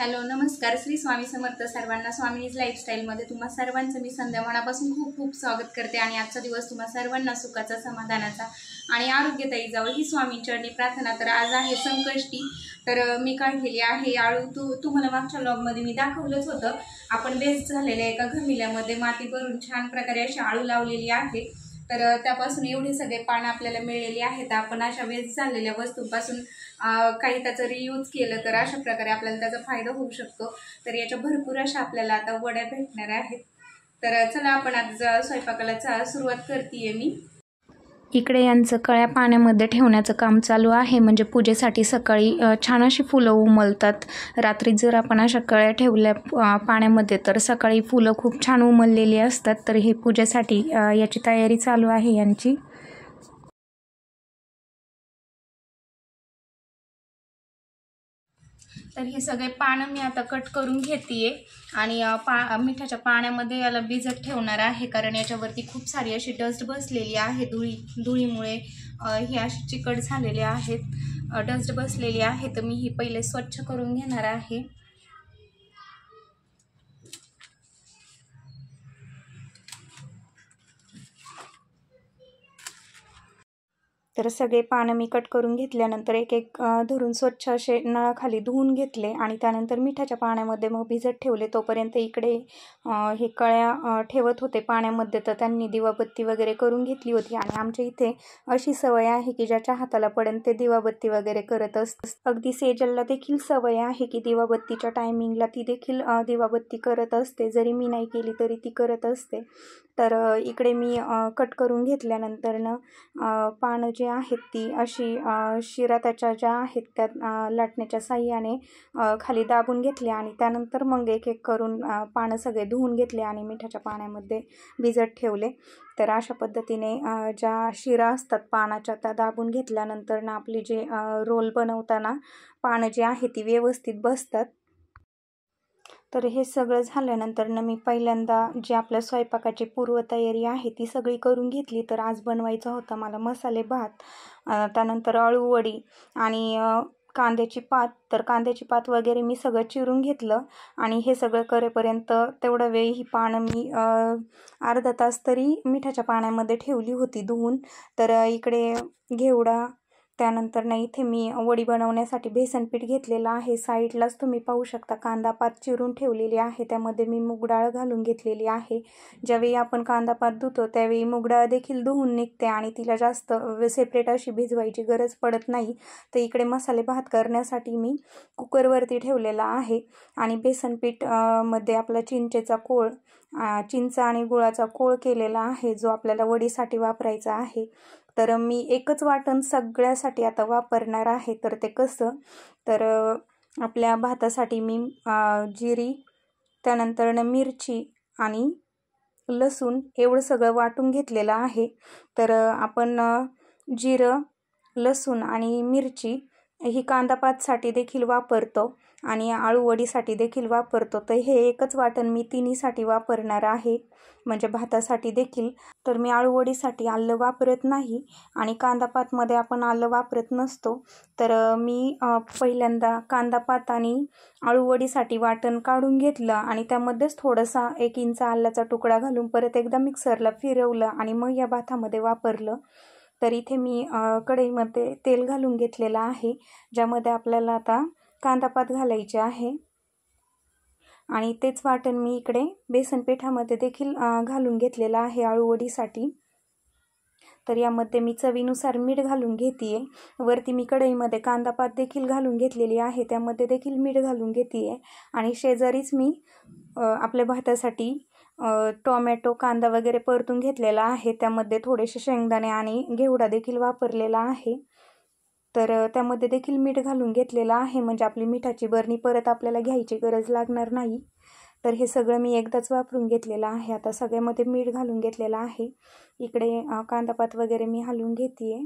hello नमस्कार श्री स्वामी समर्थ सर्वांना स्वामीनीज लाईफस्टाईलमध्ये तुम्हा सर्वांचं मी संध्या मनापासून खूप खूप स्वागत करते आणि आजचा दिवस तुम्हा सर्वांना सुखाचा समाधानाचा आणि आरोग्यदायी जावं ही स्वामी चरणी प्रार्थना तर आज आहे संकष्टी तर मी काढलेली आहे आळू तू तुम्हाला मागच्या ब्लॉगमध्ये मी दाखवलंच होतं आपण बेस्ट झालेल्या एका घमिल्यामध्ये माती भरून छान प्रकारे अशी आळू लावलेली आहे तर त्यापासून एवढे सगळे पान आपल्याला मिळलेले आहेत आपण अशा वेस्ट झालेल्या वस्तूपासून काही त्याचं रियूज केलं तर अशा प्रकारे आपल्याला त्याचा फायदा होऊ शकतो तर याच्या भरपूर अशा आपल्याला आता वड्या भेटणार आहेत तर चला आपण आता स्वयंपाकाला सुरुवात करते मी इकडे यांचं कळ्या पाण्यामध्ये ठेवण्याचं काम चालू आहे म्हणजे पूजेसाठी सकाळी छान अशी फुलं उमलतात रात्री जर आपण अशा कळ्या ठेवल्या पाण्यामध्ये तर सकाळी फुलं खूप छान उमललेली असतात तर हे पूजेसाठी याची तयारी चालू आहे यांची तर हे सगळे पानं मी आता कट करून घेते आणि पा मिठाच्या पाण्यामध्ये याला भिजत ठेवणार आहे कारण याच्यावरती खूप सारी अशी डस्ट बसलेली आहे धुळी धुळीमुळे हे अशी चिकट झालेले आहेत डस्ट बसलेली आहे तर मी ही पहिले स्वच्छ करून घेणार आहे तर सगळे पानं मी कट करून घेतल्यानंतर एक एक धरून स्वच्छ असे नळाखाली धुवून घेतले आणि त्यानंतर मिठाच्या पाण्यामध्ये मग भिजत ठेवले तोपर्यंत इकडे हे कळ्या ठेवत होते पाण्यामध्ये तर त्यांनी दिवाबत्ती वगैरे करून घेतली होती आणि आमच्या इथे अशी सवय आहे की ज्याच्या हाताला पडेल ते दिवाबत्ती वगैरे करत असत अगदी सेजलला देखील सवय आहे की दिवाबत्तीच्या टायमिंगला ती देखील दिवाबत्ती करत असते जरी मी नाही केली तरी ती करत असते तर इकडे मी कट करून घेतल्यानंतरनं पानं जे आहेत ती अशी शिरा त्याच्या ज्या आहेत त्या लाटण्याच्या साह्याने खाली दाबून घेतल्या आणि त्यानंतर मग एक एक करून पानं सगळे धुवून घेतले आणि मिठाच्या पाण्यामध्ये भिजत ठेवले तर अशा पद्धतीने ज्या शिरा असतात पानाच्या त्या दाबून घेतल्यानंतर ना आपली जे रोल बनवताना पानं जी आहे ती व्यवस्थित बसतात तर हे सगळं ना मी पहिल्यांदा जी आपल्या स्वयंपाकाची पूर्वतयारी आहे ती सगळी करून घेतली तर आज बनवायचा होता मला मसाले भात त्यानंतर अळूवडी आणि कांद्याची पात तर कांद्याची पात वगैरे मी सगळं चिरून घेतलं आणि हे सगळं करेपर्यंत तेवढा वेळ ही पानं मी अर्धा तास तरी मिठाच्या पाण्यामध्ये ठेवली होती धुवून तर इकडे घेवडा त्यानंतर नाही इथे मी वडी बनवण्यासाठी बेसनपीठ घेतलेलं आहे साईडलाच तुम्ही पाहू शकता कांदापात चिरून ठेवलेली आहे त्यामध्ये मी मुगडाळ घालून घेतलेली आहे ज्यावेळी आपण कांदापात धुतो त्यावेळी मुगडाळ देखील धुवून निघते आणि तिला जास्त सेपरेट अशी भिजवायची गरज पडत नाही तर इकडे मसाले भात करण्यासाठी मी कुकरवरती ठेवलेला आहे आणि बेसनपीठ मध्ये आपला चिंचेचा कोळ चिंचा आणि गुळाचा कोळ केलेला आहे जो आपल्याला वडीसाठी वापरायचा आहे तर मी एकच वाटण सगळ्यासाठी आता वापरणार आहे तर ते कसं तर आपल्या भातासाठी मी जिरी त्यानंतर मिरची आणि लसूण एवढं सगळं वाटून घेतलेलं आहे तर आपण जिरं लसूण आणि मिरची ही कांदापातसाठी देखील वापरतो आणि आळूवडीसाठी देखील वापरतो तर हे एकच वाटण मी तिन्हीसाठी वापरणार आहे म्हणजे भातासाठी देखील तर मी आळूवडीसाठी आलं वापरत नाही आणि कांदापातमध्ये आपण आलं वापरत नसतो तर मी पहिल्यांदा कांदापात आणि आळूवडीसाठी वाटण काढून घेतलं आणि त्यामध्येच थोडासा एक इंच आल्याचा तुकडा घालून परत एकदा मिक्सरला फिरवलं आणि मग या भातामध्ये वापरलं तर इथे मी कढईमध्ये तेल घालून घेतलेलं आहे ज्यामध्ये आपल्याला आता कांदापात घालायचे आहे आणि तेच वाटण मी इकडे बेसन देखील घालून घेतलेलं आहे आळूवडीसाठी तर यामध्ये मी चवीनुसार मीठ घालून घेते वरती मी कढईमध्ये कांदापात देखील घालून घेतलेली आहे त्यामध्ये देखील मीठ घालून घेते आणि शेजारीच मी आपल्या भातासाठी टोमॅटो कांदा वगैरे परतून घेतलेला आहे त्यामध्ये थोडेसे शेंगदाणे आणि घेवडा देखील वापरलेला आहे तर त्यामध्ये देखील मीठ घालून घेतलेलं आहे म्हणजे आपली मिठाची बरणी परत आपल्याला घ्यायची गरज लागणार नाही तर हे सगळं मी एकदाच वापरून घेतलेलं आहे आता सगळ्यामध्ये मीठ घालून घेतलेलं आहे इकडे कांदापात वगैरे मी हलवून घेते आहे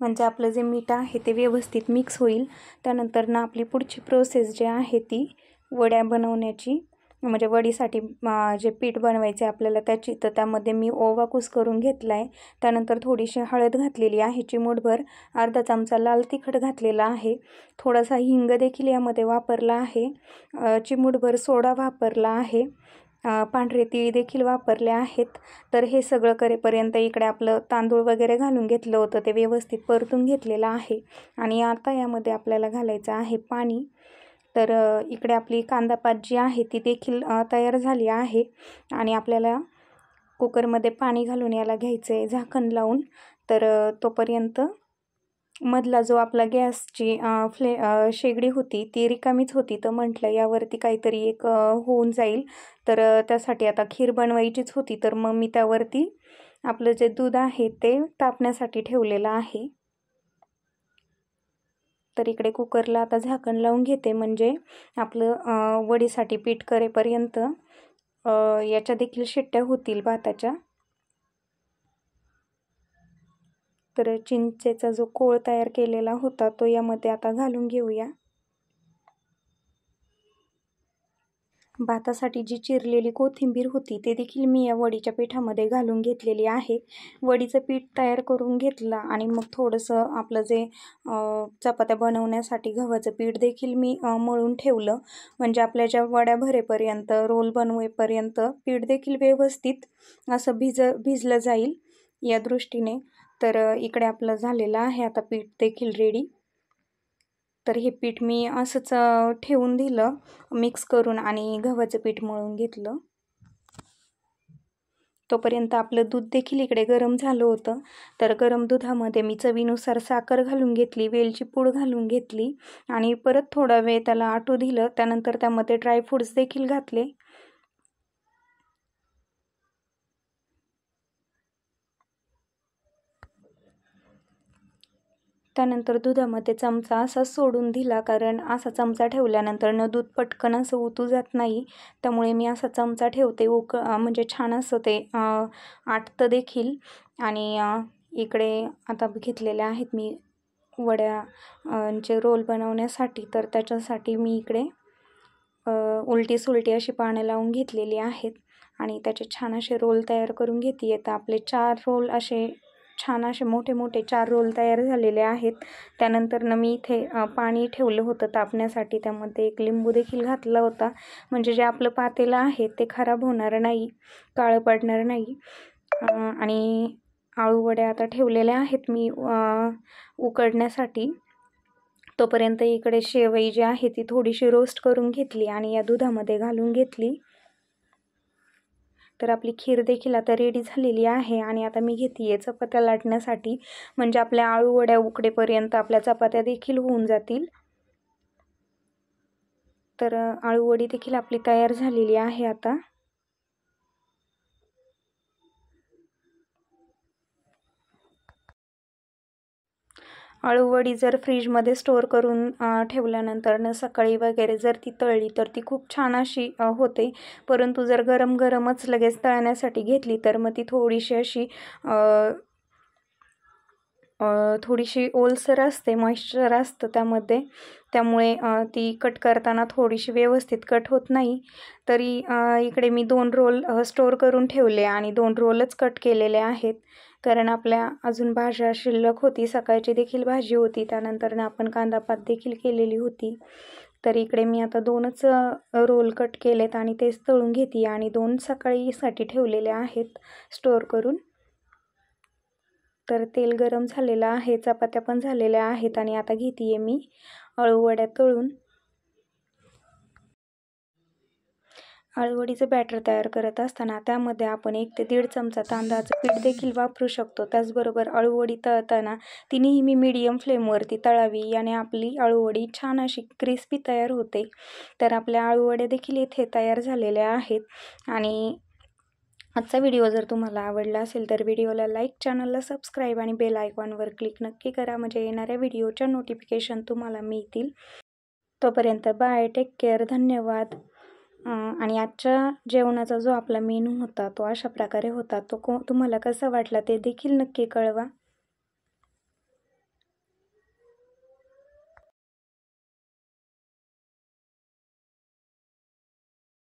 म्हणजे आपलं जे मीठ आहे ते व्यवस्थित मिक्स होईल त्यानंतर ना आपली पुढची प्रोसेस जी आहे ती वड्या बनवण्याची म्हणजे वडीसाठी जे पीठ बनवायचे आपल्याला त्याची तर त्यामध्ये मी ओवा कूस करून घेतला आहे त्यानंतर थोडीशी हळद घातलेली आहे चिमूटभर अर्धा चमचा लाल तिखट घातलेला आहे थोडासा हिंग देखील यामध्ये वापरला आहे चिमूटभर सोडा वापरला आहे पांढरे तिळी देखील वापरले आहेत तर हे सगळं करेपर्यंत इकडे आपलं तांदूळ वगैरे घालून घेतलं होतं ते व्यवस्थित परतून घेतलेलं आहे आणि आता यामध्ये आपल्याला घालायचं आहे पाणी तर इकडे आपली कांदापात जी आहे ती देखील तयार झाली आहे आणि आपल्याला कुकरमध्ये पाणी घालून याला घ्यायचं आहे झाकण लावून तर तोपर्यंत मधला जो आपला गॅसची फ्ले शेगडी होती ती रिकामीच होती तर म्हटलं यावरती काहीतरी एक होऊन जाईल तर त्यासाठी आता खीर बनवायचीच होती तर मग मी त्यावरती आपलं जे दूध आहे ते तापण्यासाठी ठेवलेलं आहे तर इकडे कुकरला आता झाकण लावून घेते म्हणजे आपलं वडीसाठी पीठ करेपर्यंत याच्या देखील शिट्ट्या होतील भाताच्या तर चिंचेचा जो कोळ तयार केलेला होता तो यामध्ये आता घालून घेऊया भातासाठी जी चिरलेली कोथिंबीर होती ते देखील मी या वडीच्या पिठामध्ये घालून घेतलेली आहे वडीचं पीठ तयार करून घेतलं आणि मग थोडंसं आपलं जे चपात्या बनवण्यासाठी गव्हाचं पीठ देखील मी मळून ठेवलं म्हणजे आपल्या ज्या वड्या भरेपर्यंत रोल बनवेपर्यंत पीठ देखील व्यवस्थित असं भिज भिजलं जाईल या दृष्टीने तर इकडे आपलं झालेलं आहे आता पीठ देखील रेडी तर हे पीठ मी असंच ठेवून दिलं मिक्स करून आणि गव्हाचं पीठ मळून घेतलं तोपर्यंत आपलं दूध देखील इकडे गरम झालं होतं तर गरम दुधामध्ये मी चवीनुसार साखर घालून घेतली वेलची पूड घालून घेतली आणि परत थोडा वेळ त्याला आटू दिलं त्यानंतर त्यामध्ये ड्रायफ्रूट्स देखील घातले त्यानंतर दुधामध्ये चमचा असा सोडून दिला कारण असा चमचा ठेवल्यानंतर न दूध पटकन असं उतू जात नाही त्यामुळे मी असा चमचा ठेवते उक म्हणजे छान असं ते आटतं देखील आणि इकडे आता घेतलेल्या आहेत मी वड्याचे रोल बनवण्यासाठी तर त्याच्यासाठी मी इकडे उलटी सुलटी अशी पानं लावून घेतलेली आहेत आणि त्याचे छान असे रोल तयार करून घेते येतं आपले चार रोल असे छान असे मोठे मोठे चार रोल तयार झालेले आहेत न मी इथे पाणी ठेवलं होतं तापण्यासाठी त्यामध्ये एक लिंबू देखील घातला होता म्हणजे जे आपलं पातेलं आहे ते खराब होणार नाही काळं पडणार नाही आणि आळूवड्या आता ठेवलेल्या आहेत मी उकडण्यासाठी तोपर्यंत इकडे शेवई जी आहे ती थोडीशी रोस्ट करून घेतली आणि या दुधामध्ये घालून घेतली तर आपली खीर देखील आता रेडी झालेली आहे आणि आता मी घेते आहे चपात्या लाटण्यासाठी म्हणजे आपल्या आळू वड्या उकडेपर्यंत आपल्या चपात्या देखील होऊन जातील तर आळूवडी देखील आपली तयार झालेली आहे आता अळूवडी जर फ्रीजमध्ये स्टोअर करून न सकाळी वगैरे जर ती तळली तर ती खूप छान अशी होते परंतु जर गरम गरमच लगेच तळण्यासाठी घेतली तर मग ती थोडीशी अशी थोडीशी ओलसर असते मॉइश्चर असतं त्यामध्ये त्यामुळे ती कट करताना थोडीशी व्यवस्थित कट होत नाही तरी इकडे मी दोन रोल स्टोर करून ठेवले आणि दोन रोलच कट केलेले आहेत कारण आपल्या अजून भाज्या शिल्लक होती सकाळची देखील भाजी होती त्यानंतर आपण कांदापात देखील केलेली होती तर इकडे मी आता दोनच रोल कट केलेत आणि तेच तळून घेते आणि दोन सकाळीसाठी ठेवलेले आहेत स्टोअर करून तर तेल गरम झालेलं आहे चपात्या पण झालेल्या आहेत आणि आता घेते आहे मी अळूवड्या तळून अळूवडीचं बॅटर तयार करत असताना त्यामध्ये आपण एक ते दीड चमचा तांदळाचं पीठ देखील वापरू शकतो त्याचबरोबर अळूवडी तळताना ती नेहमी मीडियम फ्लेमवरती तळावी याने आपली अळूवडी छान अशी क्रिस्पी तयार होते तर आपल्या अळूवड्या देखील इथे तयार झालेल्या आहेत आणि आजचा व्हिडिओ जर तुम्हाला आवडला असेल तर व्हिडिओला लाईक चॅनलला सबस्क्राईब आणि बेल आयकॉनवर क्लिक नक्की करा म्हणजे येणाऱ्या व्हिडिओच्या नोटिफिकेशन तुम्हाला मिळतील तोपर्यंत बाय टेक केअर धन्यवाद आणि आजच्या जेवणाचा जो आपला मेनू होता तो अशा प्रकारे होता तो को तुम्हाला कसा वाटला ते देखील नक्की कळवा